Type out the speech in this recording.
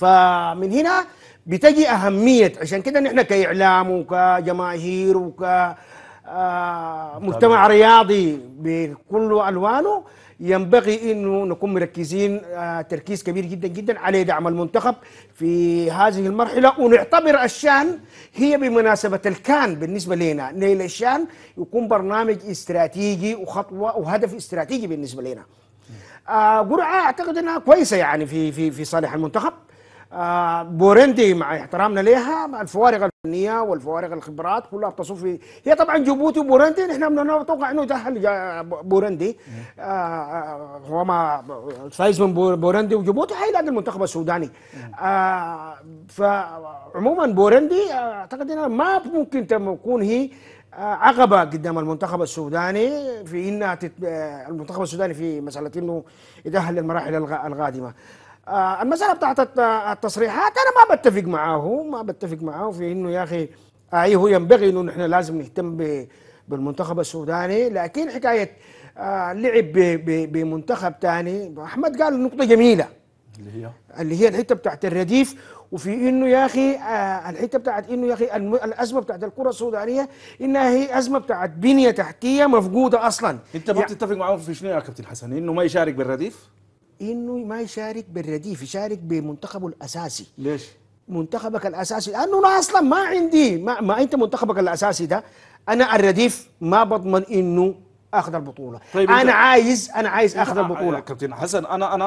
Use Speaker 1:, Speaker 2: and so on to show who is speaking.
Speaker 1: فمن هنا بتجي أهمية عشان كده نحن كإعلام وكجماهير وك آه، مجتمع رياضي بكل ألوانه ينبغي انه نكون مركزين آه، تركيز كبير جدا جدا على دعم المنتخب في هذه المرحله ونعتبر الشان هي بمناسبه الكان بالنسبه لنا نيل الشان يكون برنامج استراتيجي وخطوه وهدف استراتيجي بالنسبه لنا آه، قرعه اعتقد انها كويسه يعني في في في صالح المنتخب بورندي مع احترامنا لها الفوارق الفنيه والفوارق الخبرات كلها بتصف في هي طبعا جيبوتي وبورندي نحن نتوقع انه يتاهل بورندي آه، آه، هو ما فايز من بورندي وجيبوتي حيلاقي المنتخب السوداني آه، فعموما بورندي اعتقد انها ما ممكن تكون هي عقبة قدام المنتخب السوداني في انها تت... المنتخب السوداني في مسألة انه يتأهل للمراحل الغ... القادمة. آه، المساله بتاعت التصريحات انا ما بتفق معاه ما بتفق معاه في انه يا اخي آه، اي هو ينبغي انه نحن لازم نهتم بالمنتخب السوداني لكن حكايه آه، لعب بمنتخب ثاني احمد قال نقطه جميله اللي هي اللي هي الحته بتاعت الرديف وفي انه يا اخي الحته بتاعت انه يا اخي الازمه بتاعت الكره السودانيه انها هي ازمه بتاعت بنيه تحتيه مفقوده اصلا انت ما بتتفق معاهم في شنو يا كابتن حسن انه ما يشارك بالرديف انه ما يشارك بالرديف يشارك بمنتخبه الاساسي ليش؟ منتخبك الاساسي لانه انا اصلا ما عندي ما, ما انت منتخبك الاساسي ده انا الرديف ما بضمن انه اخذ البطوله طيب انا عايز انا عايز اخذ البطوله كابتن حسن انا انا